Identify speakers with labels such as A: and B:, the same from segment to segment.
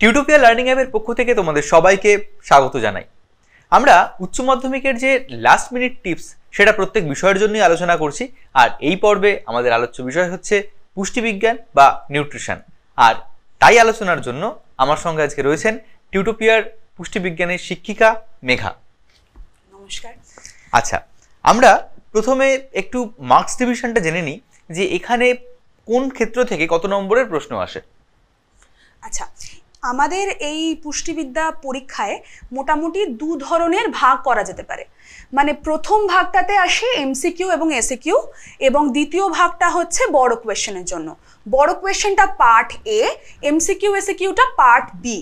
A: Tutopia learning অ্যাপের পক্ষ থেকে তোমাদের সবাইকে স্বাগত জানাই আমরা উচ্চ মাধ্যমিকের যে লাস্ট মিনিট টিপস সেটা প্রত্যেক বিষয়ের জন্যই আলোচনা করছি আর এই পর্বে আমাদের আলোচ্য বিষয় হচ্ছে পুষ্টিবিজ্ঞান বা নিউট্রিশন আর তাই আলোচনার জন্য আমার সঙ্গে আজকে রয়েছেন টিউটোপিয়ার পুষ্টিবিজ্ঞানের শিক্ষিকা মেঘা নমস্কার আচ্ছা আমরা প্রথমে একটু মার্কস ডিভিশনটা জেনে নিই যে এখানে কোন ক্ষেত্র থেকে কত নম্বরের প্রশ্ন আসে
B: আচ্ছা আমাদের এই পুষ্টিবিদ্যা পরীক্ষায় মোটামুটি দু ধরনের ভাগ করা যেতে পারে মানে প্রথম ভাগটাতে আসে এমসিকিউ এবং এসিকিউ e এবং দ্বিতীয় ভাগটা হচ্ছে বড় কোয়েশ্চেনের জন্য বড় কোয়েশ্চেনটা পার্ট এ এমসিকিউ এসিকিউটা পার্ট বি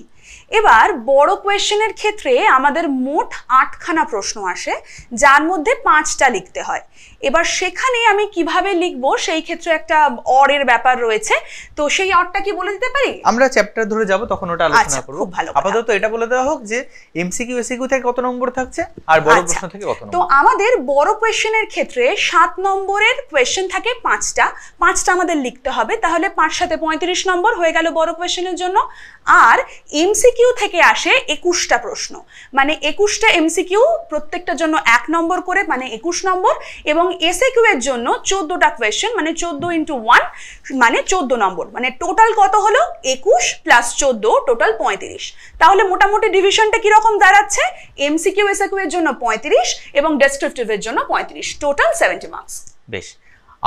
B: এবার বড় কোয়েশ্চেনের ক্ষেত্রে আমাদের মোট আটখানা প্রশ্ন আসে যার মধ্যে পাঁচটা লিখতে হয় এবার সেখানে আমি কিভাবে লিখব সেই ক্ষেত্রে একটা অর এর ব্যাপার রয়েছে তো সেই অরটা কি বলে দিতে পারি
A: আমরা চ্যাপ্টার ধরে যাব তখন ওটা আলোচনা আচ্ছা, করব খুব ভালো আপাতত এটা বলে দেওয়া হোক যে এমসিকিউ এসিকিউ থেকে কত নম্বর থাকছে আর বড় আচ্ছা, প্রশ্ন থেকে কত নম্বর তো
B: আমাদের বড় কোশ্চেনের ক্ষেত্রে 7 নম্বরের কোয়েশ্চেন থাকে 5টা 5টা আমাদের লিখতে হবে তাহলে 5 সাথে 35 নম্বর হয়ে গেল বড় কোয়েশনের জন্য আর এমসিকিউ থেকে আসে 21টা প্রশ্ন মানে 21টা এমসিকিউ প্রত্যেকটার জন্য 1 নম্বর করে মানে 21 নম্বর এবং এসএ কিউ এর জন্য চোদ্দোটা কোয়েশ্চেন মানে চোদ্দো ইন্টু ওয়ান মানে চোদ্দ নম্বর মানে টোটাল কত হলো একুশ প্লাস চোদ্দ টোটাল পঁয়ত্রিশ তাহলে মোটামুটি ডিভিশনটা কীরকম দাঁড়াচ্ছে এমসিকিউ এসএ কিউ এর জন্য পঁয়ত্রিশ এবং এর জন্য পঁয়ত্রিশ টোটাল সেভেন্টি মার্কস
A: বেশ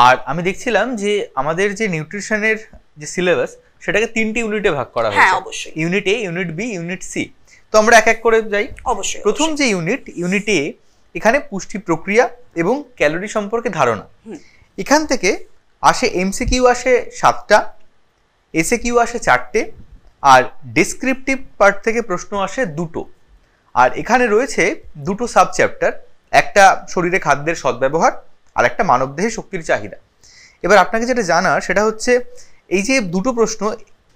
A: আর আমি দেখছিলাম যে আমাদের যে নিউট্রিশনের যে সিলেবাস সেটাকে তিনটি ইউনিটে ভাগ করা হ্যাঁ, হয় অবশ্যই unit A unit B unit C তো আমরা এক এক করে যাই অবশ্যই প্রথম যে ইউনিট ইউনিট এ এখানে পুষ্টি প্রক্রিয়া এবং ক্যালোরি সম্পর্কে ধারণা এখান থেকে আসে এমসিকিউ আসে সাতটা এসে কিউ আসে চারটে আর ডিসক্রিপটিভ পার্ট থেকে প্রশ্ন আসে দুটো আর এখানে রয়েছে দুটো সাব চ্যাপ্টার একটা শরীরে খাদ্যের সদ্ব্যবহার আর একটা মানবদেহে শক্তির চাহিদা এবার আপনাকে যেটা জানার সেটা হচ্ছে এই যে দুটো প্রশ্ন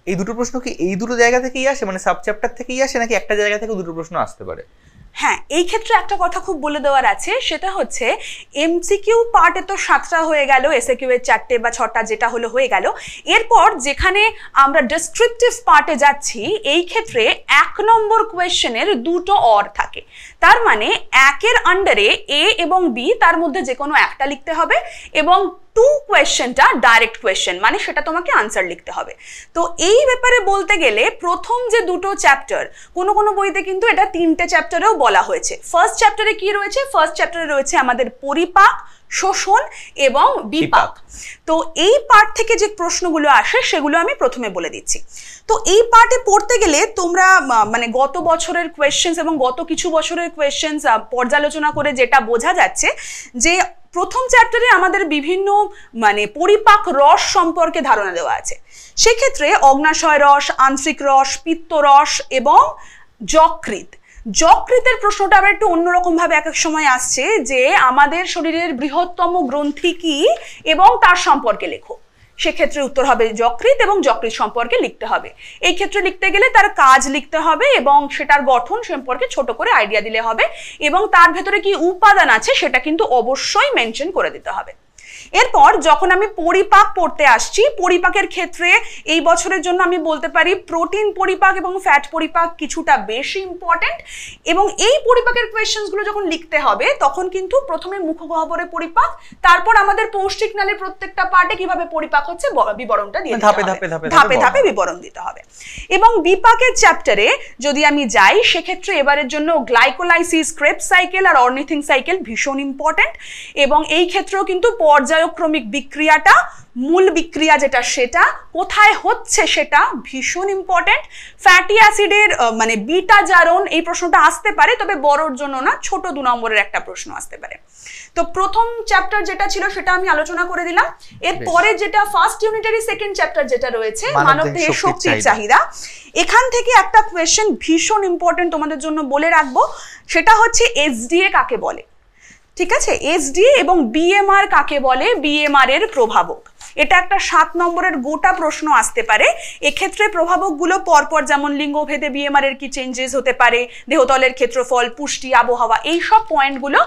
A: এই দুটো প্রশ্ন কি এই দুটো জায়গা থেকেই আসে মানে সাব চ্যাপ্টার থেকেই আসে নাকি একটা জায়গা থেকে দুটো প্রশ্ন আসতে পারে
B: হ্যাঁ এই ক্ষেত্রে একটা কথা খুব বলে দেওয়ার আছে সেটা হচ্ছে এমসিকিউ পার্টে তো সাতটা হয়ে গেল এসএকিউ এর চারটে বা ছটা যেটা হলো হয়ে গেল এরপর যেখানে আমরা ডেসক্রিপটিভ পার্টে যাচ্ছি এই ক্ষেত্রে এক নম্বর কোয়েশ্চেনের দুটো অর থাকে তার মানে একের আন্ডারে এ এবং বি তার মধ্যে যে কোনো একটা লিখতে হবে এবং টু কোয়েশ্চেনটা ডাইরেক্ট কোয়েশ্চেন মানে সেটা তোমাকে আনসার লিখতে হবে তো এই ব্যাপারে বলতে গেলে প্রথম যে দুটো চ্যাপ্টার কোনো কোনো বইতে কিন্তু এটা তিনটে চ্যাপ্টারেও বলা হয়েছে ফার্স্ট চ্যাপ্টারে কি রয়েছে ফার্স্ট চ্যাপ্টারে রয়েছে আমাদের পরিপাক শোষণ এবং বিপাক তো এই পার্ট থেকে যে প্রশ্নগুলো আসে সেগুলো আমি প্রথমে বলে দিচ্ছি তো এই পার্টে পড়তে গেলে তোমরা মানে গত বছরের কোয়েশ্চেন্স এবং গত কিছু বছরের কোয়েশ্চেন্স পর্যালোচনা করে যেটা বোঝা যাচ্ছে যে প্রথম চ্যাপ্টারে আমাদের বিভিন্ন মানে পরিপাক রস সম্পর্কে ধারণা দেওয়া আছে সেক্ষেত্রে অগ্নাশয় রস আংশিক রস পিত্তরস এবং যকৃত যকৃতের প্রশ্নটা আবার একটু অন্যরকমভাবে এক এক সময় আসছে যে আমাদের শরীরের বৃহত্তম গ্রন্থি কি এবং তার সম্পর্কে লেখো সেক্ষেত্রে উত্তর হবে যকৃত এবং যকৃত সম্পর্কে লিখতে হবে এই ক্ষেত্রে লিখতে গেলে তার কাজ লিখতে হবে এবং সেটার গঠন সম্পর্কে ছোট করে আইডিয়া দিলে হবে এবং তার ভেতরে কি উপাদান আছে সেটা কিন্তু অবশ্যই মেনশন করে দিতে হবে এরপর যখন আমি পরিপাক পড়তে আসছি পরিপাকের ক্ষেত্রে এই বছরের জন্য আমি বলতে পারি প্রোটিন পরিপাক এবং ফ্যাট পরিপাক কিছুটা বেশি ইম্পর্টেন্ট এবং এই পরিপাকের কোয়েশ্চেন্সগুলো যখন লিখতে হবে তখন কিন্তু প্রথমে মুখগহ্বরে পরিপাক তারপর আমাদের পৌষ্টিক নালে প্রত্যেকটা পার্টে কিভাবে পরিপাক হচ্ছে বিবরণটা দিয়ে ধাপে ধাপে ধাপে ধাপে বিবরণ দিতে হবে এবং বিপাকের চ্যাপ্টারে যদি আমি যাই সেক্ষেত্রে এবারের জন্য গ্লাইকোলাইসিস ক্রেপ সাইকেল আর অর্নিথিং সাইকেল ভীষণ ইম্পর্টেন্ট এবং এই ক্ষেত্রেও কিন্তু পর্যায় পর্যায়ক্রমিক বিক্রিয়াটা মূল বিক্রিয়া যেটা সেটা কোথায় হচ্ছে সেটা ভীষণ ইম্পর্টেন্ট ফ্যাটি অ্যাসিডের মানে বিটা জারণ এই প্রশ্নটা আসতে পারে তবে বড়র জন্য না ছোট দু নম্বরের একটা প্রশ্ন আসতে পারে তো প্রথম চ্যাপ্টার যেটা ছিল সেটা আমি আলোচনা করে দিলাম এরপরে যেটা ফার্স্ট ইউনিটারি সেকেন্ড চ্যাপ্টার যেটা রয়েছে মানব দেহের শক্তির চাহিদা এখান থেকে একটা কোয়েশ্চেন ভীষণ ইম্পর্টেন্ট তোমাদের জন্য বলে রাখবো সেটা হচ্ছে এসডিএ কাকে বলে ঠিক আছে এসডি এবং বিএমআর কাকে বলে বিএমআর এর প্রভাবক এটা একটা সাত নম্বরের গোটা প্রশ্ন আসতে পারে এক্ষেত্রে প্রভাবকগুলো পরপর যেমন লিঙ্গভেদে বিএমআর এর কি চেঞ্জেস হতে পারে দেহতলের ক্ষেত্রফল পুষ্টি আবহাওয়া এই সব পয়েন্টগুলো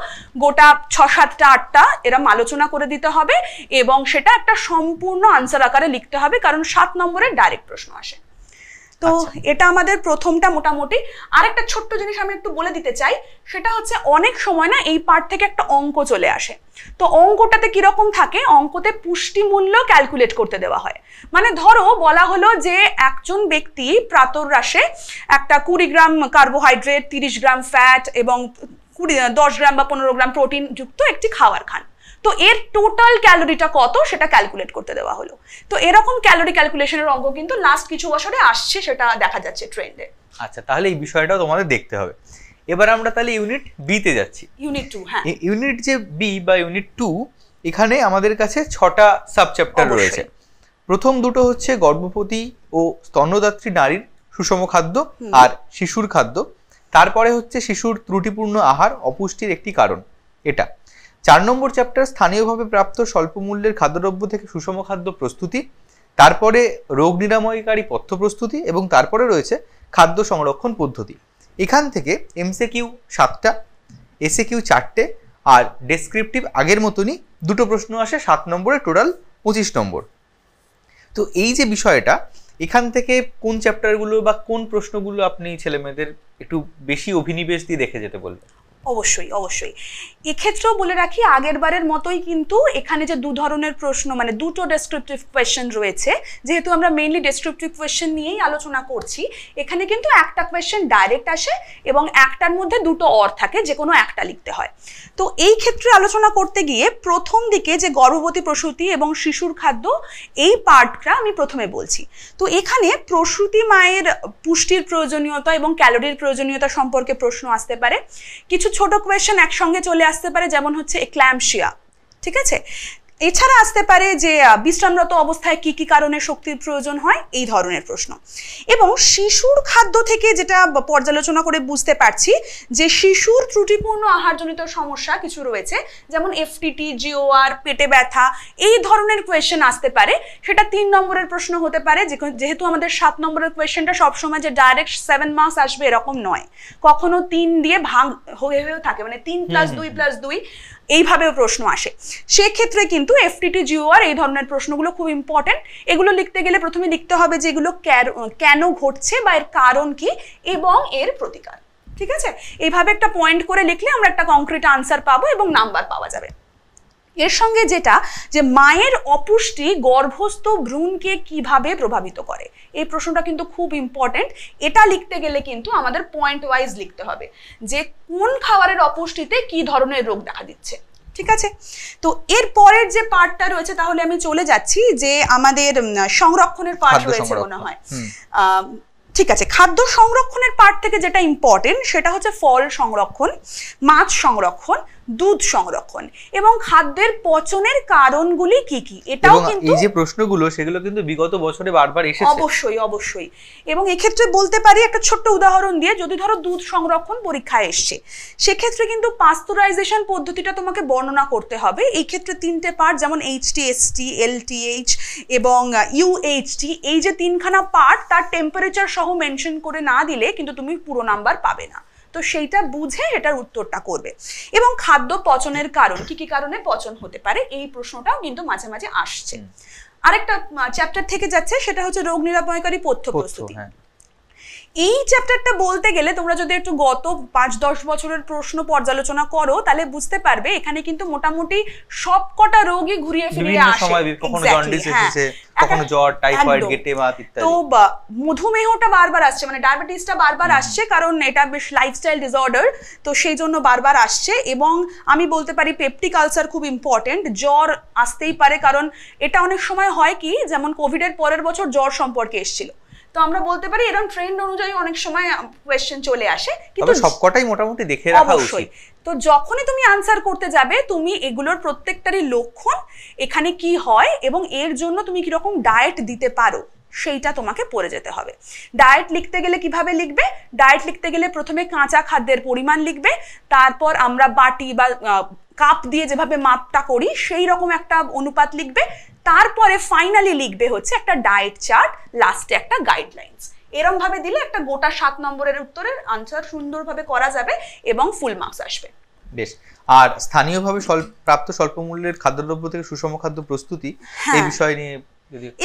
B: গোটা ছ সাতটা আটটা এরম আলোচনা করে দিতে হবে এবং সেটা একটা সম্পূর্ণ আনসার আকারে লিখতে হবে কারণ সাত নম্বরের ডাইরেক্ট প্রশ্ন আসে তো আচ্ছা। এটা আমাদের প্রথমটা মোটামুটি আরেকটা ছোট্ট জিনিস আমি একটু বলে দিতে চাই সেটা হচ্ছে অনেক সময় না এই পার্ট থেকে একটা অঙ্ক চলে আসে তো অঙ্কটাতে কীরকম থাকে অঙ্কতে পুষ্টিমূল্য ক্যালকুলেট করতে দেওয়া হয় মানে ধরো বলা হলো যে একজন ব্যক্তি প্রাতরাসে একটা কুড়ি গ্রাম কার্বোহাইড্রেট তিরিশ গ্রাম ফ্যাট এবং কুড়ি দশ গ্রাম বা পনেরো গ্রাম প্রোটিনযুক্ত একটি খাবার খান তো এর টোটাল ক্যালোরিটা কত সেটা ক্যালকুলেট করতে দেওয়া হলো তো এরকম ক্যালোরি ক্যালকুলেশনের অঙ্ক কিন্তু লাস্ট কিছু বছরে আসছে সেটা দেখা যাচ্ছে ট্রেন্ডে
A: আচ্ছা তাহলে এই বিষয়টাও তোমাদের দেখতে হবে এবার আমরা তাহলে ইউনিট বিতে যাচ্ছি
B: ইউনিট টু হ্যাঁ
A: ইউনিট যে বি বা ইউনিট টু এখানে আমাদের কাছে ছটা সাবচ্যাপ্টার রয়েছে প্রথম দুটো হচ্ছে গর্ভবতী ও স্তন্যদাত্রী নারীর সুষম খাদ্য আর শিশুর খাদ্য তারপরে হচ্ছে শিশুর ত্রুটিপূর্ণ আহার অপুষ্টির একটি কারণ এটা চার নম্বর চ্যাপ্টার স্থানীয়ভাবে প্রাপ্ত স্বল্প মূল্যের খাদ্যদ্রব্য থেকে সুষম খাদ্য প্রস্তুতি তারপরে রোগ নিরাময়কারী পথ্য প্রস্তুতি এবং তারপরে রয়েছে খাদ্য সংরক্ষণ পদ্ধতি এখান থেকে এমসে কিউ সাতটা এসে কিউ চারটে আর ডেসক্রিপটিভ আগের মতনই দুটো প্রশ্ন আসে সাত নম্বরে টোটাল পঁচিশ নম্বর তো এই যে বিষয়টা এখান থেকে কোন চ্যাপ্টারগুলো বা কোন প্রশ্নগুলো আপনি ছেলেমেয়েদের একটু বেশি অভিনিবেশ দিয়ে দেখে যেতে বলবেন
B: অবশ্যই অবশ্যই এক্ষেত্রেও বলে রাখি আগের বারের মতোই কিন্তু এখানে যে দু ধরনের প্রশ্ন মানে দুটো ডেসক্রিপটিভ কোয়েশ্চেন রয়েছে যেহেতু আমরা মেনলি ডেসক্রিপটিভ কোয়েশ্চেন নিয়েই আলোচনা করছি এখানে কিন্তু একটা কোয়েশ্চেন ডাইরেক্ট আসে এবং একটার মধ্যে দুটো অর থাকে যে কোনো একটা লিখতে হয় তো এই ক্ষেত্রে আলোচনা করতে গিয়ে প্রথম দিকে যে গর্ভবতী প্রসূতি এবং শিশুর খাদ্য এই পার্টটা আমি প্রথমে বলছি তো এখানে প্রসূতি মায়ের পুষ্টির প্রয়োজনীয়তা এবং ক্যালোরির প্রয়োজনীয়তা সম্পর্কে প্রশ্ন আসতে পারে কিছু ছোট কোয়েশন একসঙ্গে চলে আসতে পারে যেমন হচ্ছে এক্ল্যামশিয়া ঠিক আছে এছাড়া আসতে পারে যে বিশ্রামরত অবস্থায় কি কি কারণে শক্তির প্রয়োজন হয় এই ধরনের প্রশ্ন এবং শিশুর খাদ্য থেকে যেটা পর্যালোচনা করে বুঝতে পারছি যে শিশুর ত্রুটিপূর্ণ আহারজনিত সমস্যা কিছু রয়েছে যেমন এফটিটি জিওআর পেটে ব্যথা এই ধরনের কোয়েশ্চেন আসতে পারে সেটা তিন নম্বরের প্রশ্ন হতে পারে যেহেতু আমাদের সাত নম্বরের কোয়েশ্চেনটা সবসময় যে ডাইরেক্ট সেভেন মার্কস আসবে এরকম নয় কখনো তিন দিয়ে ভাগ হয়ে হয়েও থাকে মানে তিন প্লাস দুই প্লাস দুই এইভাবেও প্রশ্ন আসে সেক্ষেত্রে কিন্তু এফটিটি জিওআর এই ধরনের প্রশ্নগুলো খুব ইম্পর্টেন্ট এগুলো লিখতে গেলে প্রথমে লিখতে হবে যে এগুলো কেন ঘটছে বা এর কারণ কি এবং এর প্রতিকার ঠিক আছে এইভাবে একটা পয়েন্ট করে লিখলে আমরা একটা কংক্রিট আনসার পাবো এবং নাম্বার পাওয়া যাবে এর সঙ্গে যেটা যে মায়ের অপুষ্টি গর্ভস্থ ভ্রূণকে কিভাবে প্রভাবিত করে এই প্রশ্নটা কিন্তু খুব ইম্পর্টেন্ট এটা লিখতে গেলে কিন্তু আমাদের পয়েন্ট ওয়াইজ লিখতে হবে যে কোন খাবারের অপুষ্টিতে কি ধরনের রোগ দেখা দিচ্ছে ঠিক আছে তো এর পরের যে পার্টটা রয়েছে তাহলে আমি চলে যাচ্ছি যে আমাদের সংরক্ষণের পার্ট রয়েছে মনে হয় ঠিক আছে খাদ্য সংরক্ষণের পার্ট থেকে যেটা ইম্পর্টেন্ট সেটা হচ্ছে ফল সংরক্ষণ মাছ সংরক্ষণ দুধ সংরক্ষণ এবং খাদ্যের পচনের কারণগুলি কি কি এটাও কিন্তু এই যে
A: প্রশ্নগুলো সেগুলো কিন্তু বিগত বছরে বারবার এসেছে অবশ্যই
B: অবশ্যই এবং এক্ষেত্রে বলতে পারি একটা ছোট্ট উদাহরণ দিয়ে যদি ধরো দুধ সংরক্ষণ পরীক্ষায় এসছে সেক্ষেত্রে কিন্তু পাস্তুরাইজেশন পদ্ধতিটা তোমাকে বর্ণনা করতে হবে এই ক্ষেত্রে তিনটে পার্ট যেমন এইচটি এসটি এলটিএইচ এবং ইউএইচটি uh, এই যে তিনখানা পার্ট তার টেম্পারেচার সহ মেনশন করে না দিলে কিন্তু তুমি পুরো নাম্বার পাবে না তো সেইটা বুঝে সেটার উত্তরটা করবে এবং খাদ্য পচনের কারণ কি কি কারণে পচন হতে পারে এই প্রশ্নটাও কিন্তু মাঝে মাঝে আসছে আরেকটা চ্যাপ্টার থেকে যাচ্ছে সেটা হচ্ছে রোগ নিরাময়কারী পথ্য প্রস্তুতি হ্যাঁ। এই চ্যাপ্টারটা বলতে গেলে তোমরা যদি একটু গত পাঁচ দশ বছরের প্রশ্ন পর্যালোচনা করো তাহলে বুঝতে পারবে এখানে কিন্তু মোটামুটি সব কটা রোগই ঘুরিয়ে ফিরিয়ে আসে
A: কখনো হ্যাঁ। জ্বর টাইফয়েড
B: আসছে মানে বারবার আসছে কারণ এটা বেশ লাইফস্টাইল ডিসঅর্ডার তো সেই জন্য আসছে এবং আমি বলতে পারি আলসার খুব ইম্পর্টেন্ট জ্বর আসতেই পারে কারণ এটা অনেক সময় হয় কি যেমন কোভিডের পরের বছর জ্বর সম্পর্কে এসেছিল তো আমরা বলতে পারি এরকম ট্রেন্ড অনুযায়ী অনেক সময় কোয়েশ্চেন চলে আসে কিন্তু
A: সবকটাই মোটামুটি দেখে রাখা উচিত
B: তো যখনই তুমি আনসার করতে যাবে তুমি এগুলোর প্রত্যেকটারই লক্ষণ এখানে কি হয় এবং এর জন্য তুমি কিরকম ডায়েট দিতে পারো সেইটা তোমাকে পড়ে যেতে হবে ডায়েট লিখতে গেলে কিভাবে লিখবে ডায়েট লিখতে গেলে প্রথমে কাঁচা খাদ্যের পরিমাণ লিখবে তারপর আমরা বাটি বা কাপ দিয়ে যেভাবে মাপটা করি সেই রকম একটা অনুপাত লিখবে তারপরে ফাইনালি লিখবে হচ্ছে একটা ডায়েট চার্ট লাস্টে একটা গাইডলাইন্স এরম ভাবে দিলে একটা গোটা সাত নম্বরের উত্তরের আনসার সুন্দরভাবে করা যাবে এবং ফুল মার্কস আসবে
A: বেশ আর স্থানীয়ভাবে প্রাপ্ত স্বল্প মূল্যের খাদ্যদ্রব্য থেকে সুষম খাদ্য প্রস্তুতি এই হ্যাঁ। বিষয় নিয়ে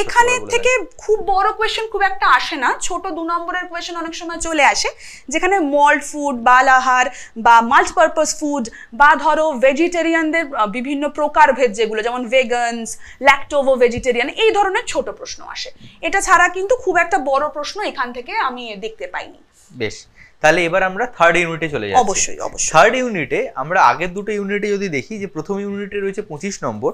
B: এখানে থেকে খুব বড় কোয়েশন খুব একটা আসে না ছোট দু নম্বরের কোয়েশন অনেক সময় চলে আসে যেখানে মল্ট ফুড লাহার বা মাল্টিপারপাস ফুড বা ধরো ভেজিটেরিয়ানদের বিভিন্ন প্রকারভেদ যেগুলো যেমন ভেগানস ল্যাকটোভো ভেজিটেরিয়ান এই ধরনের ছোট প্রশ্ন আসে এটা ছাড়া কিন্তু খুব একটা বড় প্রশ্ন এখান থেকে আমি দেখতে পাইনি
A: বেশ তাহলে এবার আমরা থার্ড ইউনিটে চলে যাই অবশ্যই অবশ্যই থার্ড ইউনিটে আমরা আগের দুটো ইউনিটে যদি দেখি যে প্রথম ইউনিটে রয়েছে পঁচিশ নম্বর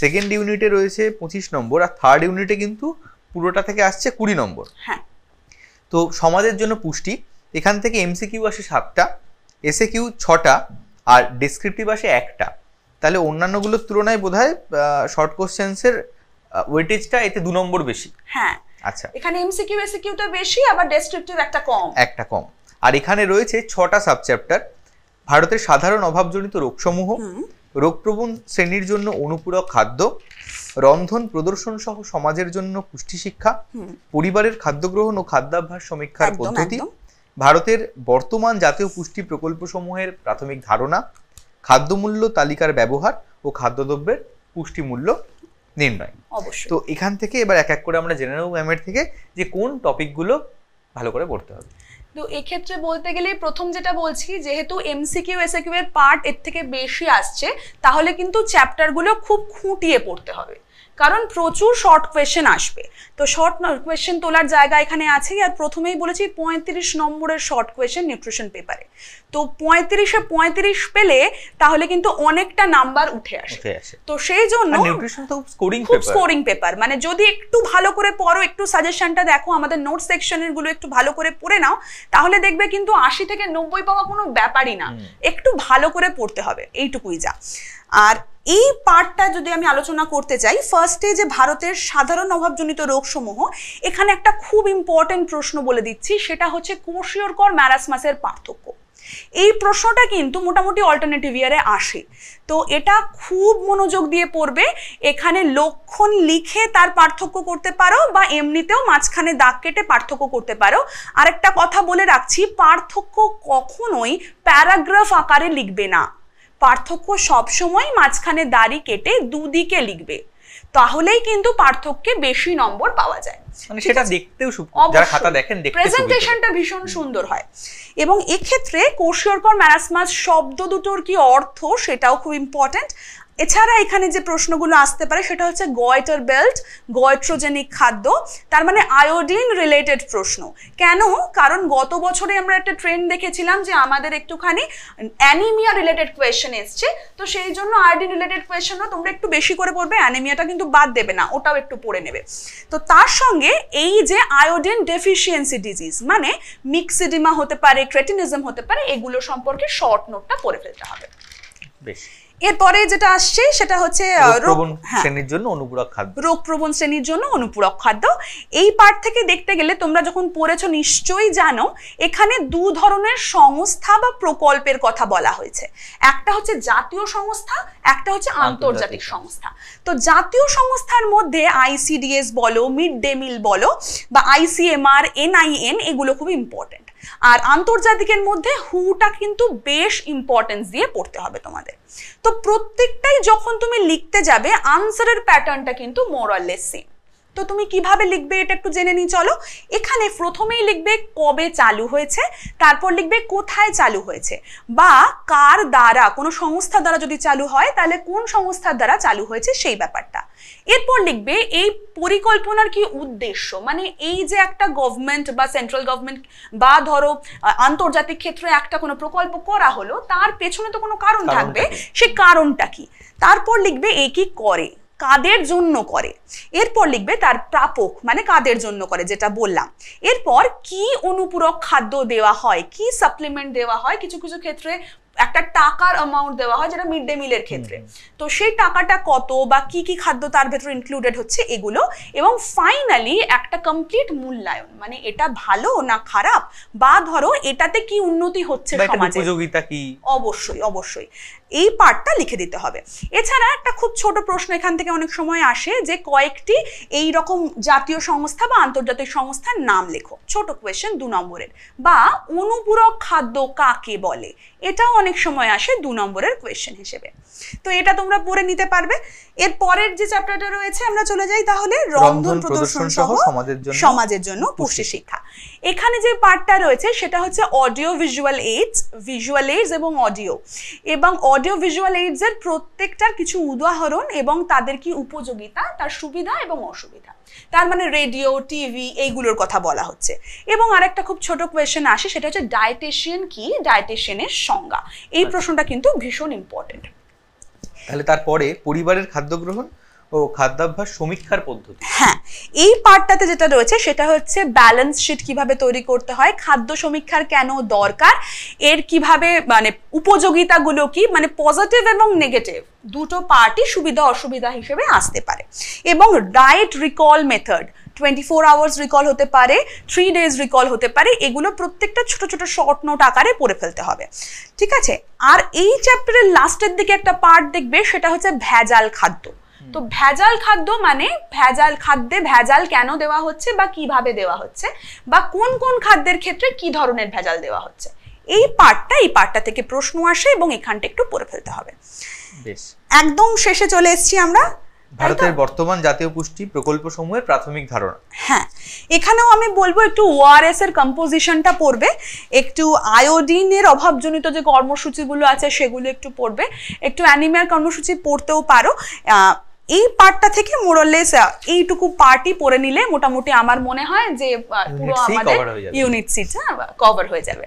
A: সেকেন্ড ইউনিটে রয়েছে পঁচিশ নম্বর আর থার্ড ইউনিটে কিন্তু পুরোটা থেকে আসছে কুড়ি নম্বর হ্যাঁ তো সমাজের জন্য পুষ্টি এখান থেকে এমসিকিউ আসে সাতটা এসে কিউ ছটা আর ডেসক্রিপটিভ আসে একটা তাহলে অন্যান্যগুলোর তুলনায় বোধহয় শর্ট কোশ্চেন্সের ওয়েটেজটা এতে দু নম্বর বেশি হ্যাঁ আচ্ছা
B: এখানে এমসিকিউ এসকিউটা বেশি আবার ডেসক্রিপটিভ একটা কম
A: একটা কম আর এখানে রয়েছে ছটা সাবচ্যাপ্টার ভারতের সাধারণ অভাবজনিত রোগসমূহ রোগপ্রবণ শ্রেণীর জন্য অনুপূরক খাদ্য রন্ধন প্রদর্শন সহ সমাজের জন্য পুষ্টি শিক্ষা পরিবারের খাদ্য গ্রহণ ও খাদ্যাভ্যাস সমীক্ষার পদ্ধতি ভারতের বর্তমান জাতীয় পুষ্টি প্রকল্প সমূহের প্রাথমিক ধারণা খাদ্যমূল্য তালিকার ব্যবহার ও খাদ্যদ্রব্যের পুষ্টিমূল্য নির্ণয় তো এখান থেকে এবার এক এক করে আমরা জেনে নেব ম্যামের থেকে যে কোন টপিকগুলো ভালো করে পড়তে হবে
B: তো এক্ষেত্রে বলতে গেলে প্রথম যেটা বলছি যেহেতু এমসিকিউ এসএকিউ এর পার্ট এর থেকে বেশি আসছে তাহলে কিন্তু চ্যাপ্টারগুলো খুব খুঁটিয়ে পড়তে হবে কারণ প্রচুর শর্ট কোয়েশ্চেন আসবে তো শর্ট কোয়েশ্চেন তোলার জায়গা এখানে আছে আর প্রথমেই বলেছি পঁয়ত্রিশ নম্বরের শর্ট কোয়েশ্চেন নিউট্রিশন পেপারে তো পঁয়ত্রিশে পঁয়ত্রিশ পেলে তাহলে কিন্তু অনেকটা নাম্বার উঠে আসে তো সেই জন্য খুব স্কোরিং পেপার মানে যদি একটু ভালো করে পড়ো একটু সাজেশনটা দেখো আমাদের নোট সেকশনের গুলো একটু ভালো করে পড়ে নাও তাহলে দেখবে কিন্তু আশি থেকে নব্বই পাওয়া কোনো ব্যাপারই না একটু ভালো করে পড়তে হবে এইটুকুই যা আর এই পার্টটা যদি আমি আলোচনা করতে চাই ফার্স্টে যে ভারতের সাধারণ অভাবজনিত রোগসমূহ এখানে একটা খুব ইম্পর্টেন্ট প্রশ্ন বলে দিচ্ছি সেটা হচ্ছে কোষীয়কর ম্যারাসমাসের পার্থক্য এই প্রশ্নটা কিন্তু মোটামুটি অল্টারনেটিভ ইয়ারে আসে তো এটা খুব মনোযোগ দিয়ে পড়বে এখানে লক্ষণ লিখে তার পার্থক্য করতে পারো বা এমনিতেও মাঝখানে দাগ কেটে পার্থক্য করতে পারো আরেকটা কথা বলে রাখছি পার্থক্য কখনোই প্যারাগ্রাফ আকারে লিখবে না পার্থক্য সবসময় মাঝখানে দাড়ি কেটে দুদিকে লিখবে তাহলেই কিন্তু পার্থক্যে বেশি নম্বর পাওয়া যায় মানে সেটা দেখতেও যারা খাতা দেখেন দেখতে প্রেজেন্টেশনটা ভীষণ সুন্দর হয় এবং এক্ষেত্রে কোর্সিয়র পর ম্যারাসমাস শব্দ দুটোর কি অর্থ সেটাও খুব ইম্পর্টেন্ট এছাড়া এখানে যে প্রশ্নগুলো আসতে পারে সেটা হচ্ছে গয়টার বেল্ট গয়ট্রোজেনিক খাদ্য তার মানে আয়োডিন রিলেটেড প্রশ্ন কেন কারণ গত বছরে আমরা একটা ট্রেন্ড দেখেছিলাম যে আমাদের একটুখানি অ্যানিমিয়া রিলেটেড কোয়েশ্চেন এসছে তো সেই জন্য আয়োডিন রিলেটেড কোয়েশ্চেনও তোমরা একটু বেশি করে পড়বে অ্যানিমিয়াটা কিন্তু বাদ দেবে না ওটাও একটু পড়ে নেবে তো তার সঙ্গে এই যে আয়োডিন ডেফিসিয়েন্সি ডিজিজ মানে মিক্সিডিমা হতে পারে ক্রেটিনিজম হতে পারে এগুলো সম্পর্কে শর্ট নোটটা পড়ে ফেলতে হবে বেশ এরপরে যেটা আসছে সেটা হচ্ছে রোগ হ্যাঁ। শ্রেণীর জন্য শ্রেণীর জন্য অনুপূরক খাদ্য এই পার্ট থেকে দেখতে গেলে তোমরা যখন পড়েছো নিশ্চয়ই জানো এখানে দু ধরনের সংস্থা বা প্রকল্পের কথা বলা হয়েছে একটা হচ্ছে জাতীয় সংস্থা একটা হচ্ছে আন্তর্জাতিক সংস্থা তো জাতীয় সংস্থার মধ্যে আইসিডিএস বলো মিড ডে মিল বলো বা আইসিএমআর এনআইএন এগুলো খুব ইম্পর্টেন্ট আর আন্তর্জাতিকের মধ্যে হুটা কিন্তু বেশ ইম্পর্টেন্স দিয়ে পড়তে হবে তোমাদের তো প্রত্যেকটাই যখন তুমি লিখতে যাবে আনসারের প্যাটার্নটা কিন্তু মোরাললেস সেম তো তুমি কিভাবে লিখবে এটা একটু জেনে নিই চলো এখানে প্রথমেই লিখবে কবে চালু হয়েছে তারপর লিখবে কোথায় চালু হয়েছে বা কার দ্বারা কোনো সংস্থা দ্বারা যদি চালু হয় তাহলে কোন সংস্থার দ্বারা চালু হয়েছে সেই ব্যাপারটা এরপর লিখবে এই পরিকল্পনার কি উদ্দেশ্য মানে এই যে একটা গভর্নমেন্ট বা সেন্ট্রাল গভর্নমেন্ট বা ধরো আন্তর্জাতিক ক্ষেত্রে একটা কোনো প্রকল্প করা হলো তার পেছনে তো কোনো কারণ থাকবে সে কারণটা কি তারপর লিখবে এ কি করে কাদের জন্য করে এরপর লিখবে তার প্রাপক মানে কাদের জন্য করে যেটা বললাম এরপর কি অনুপূরক খাদ্য দেওয়া হয় কি সাপ্লিমেন্ট দেওয়া হয় কিছু কিছু ক্ষেত্রে একটা টাকার অ্যামাউন্ট দেওয়া হয় যেটা মিড ডে মিলের ক্ষেত্রে তো সেই টাকাটা কত বা কি কি খাদ্য তার ভেতরে ইনক্লুডেড হচ্ছে এগুলো এবং ফাইনালি একটা কমপ্লিট মূল্যায়ন মানে এটা ভালো না খারাপ বা ধরো এটাতে কি উন্নতি হচ্ছে সমাজে অবশ্যই অবশ্যই এই পার্টটা লিখে দিতে হবে এছাড়া একটা খুব ছোট প্রশ্ন এখান থেকে অনেক সময় আসে যে কয়েকটি এই রকম জাতীয় সংস্থা বা আন্তর্জাতিক সংস্থার নাম লেখো ছোট কোয়েশ্চেন দু নম্বরের বা অনুপূরক খাদ্য কাকে বলে এটাও অনেক সময় আসে দু নম্বরের কোয়েশ্চেন হিসেবে তো এটা তোমরা পড়ে নিতে পারবে এর পরের যে চ্যাপ্টারটা রয়েছে আমরা চলে যাই তাহলে রন্ধন প্রদর্শন সহ সমাজের জন্য পুষ্টি শিক্ষা এখানে যে পার্টটা রয়েছে সেটা হচ্ছে audio visual aids visual aids এবং অডিও এবং অডিও ভিজুয়াল এইডস এর প্রত্যেকটার কিছু উদাহরণ এবং তাদের কি উপযোগিতা তার সুবিধা এবং অসুবিধা তার মানে রেডিও টিভি এইগুলোর কথা বলা হচ্ছে এবং আরেকটা খুব ছোট কোয়েশ্চেন আসে সেটা হচ্ছে ডায়েটেশিয়ান কি ডায়েটেশিয়ানের সংজ্ঞা এই আচ্ছা। প্রশ্নটা কিন্তু ভীষণ ইম্পর্টেন্ট
A: তাহলে তারপরে পরিবারের খাদ্য গ্রহণ ও খাদ্যাভ্যাস সমীক্ষার পদ্ধতি হ্যাঁ
B: এই পার্টটাতে যেটা রয়েছে সেটা হচ্ছে ব্যালেন্স শিট কিভাবে তৈরি করতে হয় খাদ্য সমীক্ষার কেন দরকার এর কিভাবে মানে উপযোগিতাগুলো কি মানে পজিটিভ এবং নেগেটিভ দুটো পার্টি সুবিধা অসুবিধা হিসেবে আসতে পারে এবং diet recall method twenty four hours recall হতে পারে থ্রি ডেজ রিকল হতে পারে এগুলো প্রত্যেকটা ছোট ছোট শর্ট নোট আকারে পড়ে ফেলতে হবে ঠিক আছে আর এই চ্যাপ্টারের লাস্টের দিকে একটা পার্ট দেখবে সেটা হচ্ছে ভেজাল খাদ্য তো ভেজাল খাদ্য মানে ভেজাল খাদ্যে ভেজাল কেন দেওয়া হচ্ছে বা কিভাবে দেওয়া হচ্ছে বা কোন কোন খাদ্যের ক্ষেত্রে কি ধরনের ভেজাল দেওয়া হচ্ছে এই পার্টটা এই পার্টটা থেকে প্রশ্ন আসে এবং এখানটা একটু পড়ে ফেলতে হবে একদম শেষে চলে এসেছি আমরা
A: ভারতের বর্তমান জাতীয় পুষ্টি প্রকল্প সমূহের প্রাথমিক ধারণা হ্যাঁ
B: এখানেও আমি বলবো একটু ওআরএস এর কম্পোজিশনটা পড়বে একটু আয়োডিনের অভাবজনিত যে কর্মসূচিগুলো আছে সেগুলো একটু পড়বে একটু অ্যানিমিয়ার কর্মসূচি পড়তেও পারো এই পার্টটা থেকে মোরলেস এইটুকু পার্টই পড়ে নিলে মোটামুটি আমার মনে হয় যে পুরো আমাদের ইউনিট সিট হ্যাঁ কভার হয়ে যাবে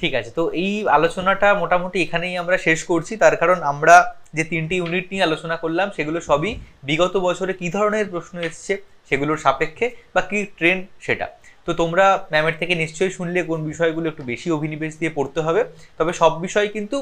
A: ঠিক আছে তো এই আলোচনাটা মোটামুটি এখানেই আমরা শেষ করছি তার কারণ আমরা যে তিনটি ইউনিট নিয়ে আলোচনা করলাম সেগুলো সবই বিগত বছরে কি ধরনের প্রশ্ন এসছে সেগুলোর সাপেক্ষে বা কি ট্রেন সেটা তো তোমরা ম্যামের থেকে নিশ্চয়ই শুনলে কোন বিষয়গুলো একটু বেশি অভিনিবেশ দিয়ে পড়তে হবে তবে সব বিষয় কিন্তু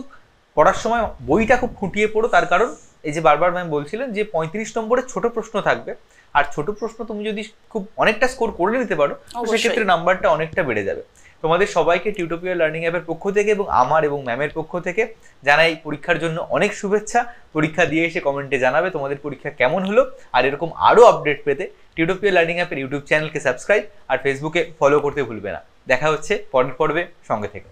A: পড়ার সময় বইটা খুব খুঁটিয়ে পড়ো তার কারণ এই যে বারবার ম্যাম বলছিলেন যে পঁয়ত্রিশ নম্বরে ছোট প্রশ্ন থাকবে আর ছোট প্রশ্ন তুমি যদি খুব অনেকটা স্কোর করে নিতে পারো সেক্ষেত্রে নাম্বারটা অনেকটা বেড়ে যাবে তোমাদের সবাইকে টিউটোপিয়াল লার্নিং অ্যাপের পক্ষ থেকে এবং আমার এবং ম্যামের পক্ষ থেকে জানাই পরীক্ষার জন্য অনেক শুভেচ্ছা পরীক্ষা দিয়ে এসে কমেন্টে জানাবে তোমাদের পরীক্ষা কেমন হলো আর এরকম আরও আপডেট পেতে টিউটোপিয়াল লার্নিং অ্যাপের ইউটিউব চ্যানেলকে সাবস্ক্রাইব আর ফেসবুকে ফলো করতে ভুলবে না দেখা হচ্ছে পরের পর্বে সঙ্গে থেকে